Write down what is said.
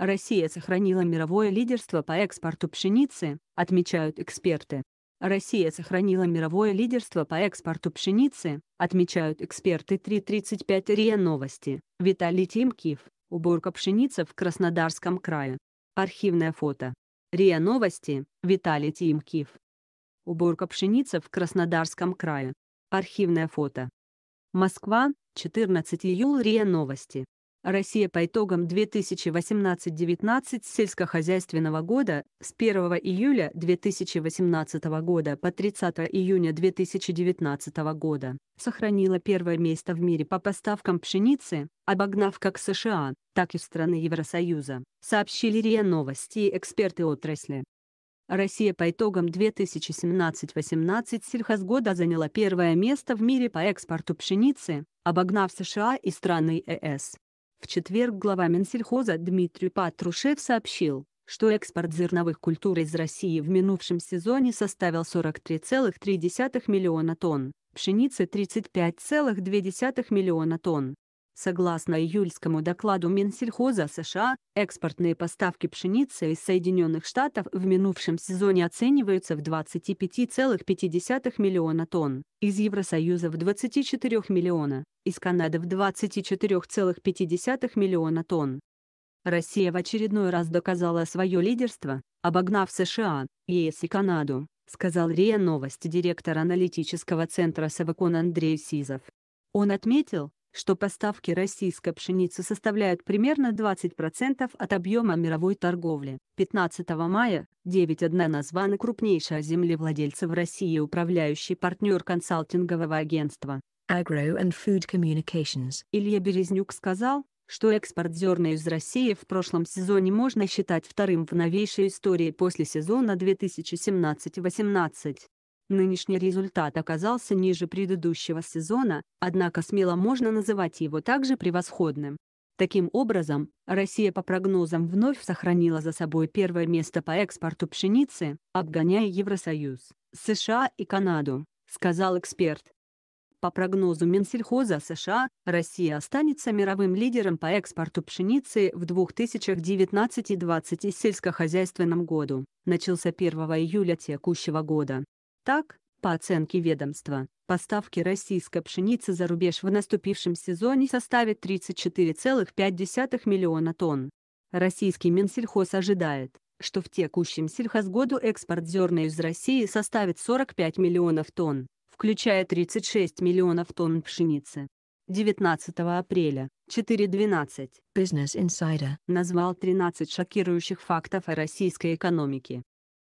Россия сохранила мировое лидерство по экспорту пшеницы, отмечают эксперты. Россия сохранила мировое лидерство по экспорту пшеницы, отмечают эксперты 3.35 РИА Новости, Виталий Тимкив, уборка пшеницы в Краснодарском крае. Архивное фото. РИА Новости, Виталий Тимкив. Уборка пшеницы в Краснодарском крае. Архивное фото. Москва, 14 июля РИА Новости. Россия по итогам 2018-19 сельскохозяйственного года с 1 июля 2018 года по 30 июня 2019 года сохранила первое место в мире по поставкам пшеницы, обогнав как США, так и страны Евросоюза, сообщили РИА Новости и эксперты отрасли. Россия по итогам 2017-18 сельхозгода заняла первое место в мире по экспорту пшеницы, обогнав США и страны ЕС. Э четверг глава Минсельхоза Дмитрий Патрушев сообщил, что экспорт зерновых культур из России в минувшем сезоне составил 43,3 миллиона тонн, пшеницы 35,2 миллиона тонн, Согласно июльскому докладу Минсельхоза США, экспортные поставки пшеницы из Соединенных Штатов в минувшем сезоне оцениваются в 25,5 миллиона тонн, из Евросоюза в 24 миллиона, из Канады в 24,5 миллиона тонн. Россия в очередной раз доказала свое лидерство, обогнав США, ЕС и Канаду, сказал РИА Новости директор аналитического центра Савакон Андрей Сизов. Он отметил, что поставки российской пшеницы составляют примерно 20% от объема мировой торговли. 15 мая 9.1 названа крупнейшая землевладельца в России управляющий партнер консалтингового агентства Agro and Food Communications. Илья Березнюк сказал, что экспорт зерна из России в прошлом сезоне можно считать вторым в новейшей истории после сезона 2017-18. Нынешний результат оказался ниже предыдущего сезона, однако смело можно называть его также превосходным. Таким образом, Россия по прогнозам вновь сохранила за собой первое место по экспорту пшеницы, обгоняя Евросоюз, США и Канаду, сказал эксперт. По прогнозу Минсельхоза США, Россия останется мировым лидером по экспорту пшеницы в 2019-2020 сельскохозяйственном году, начался 1 июля текущего года. Так, по оценке ведомства, поставки российской пшеницы за рубеж в наступившем сезоне составят 34,5 миллиона тонн. Российский Минсельхоз ожидает, что в текущем сельхозгоду экспорт зерна из России составит 45 миллионов тонн, включая 36 миллионов тонн пшеницы. 19 апреля 4.12 Business Insider назвал 13 шокирующих фактов о российской экономике.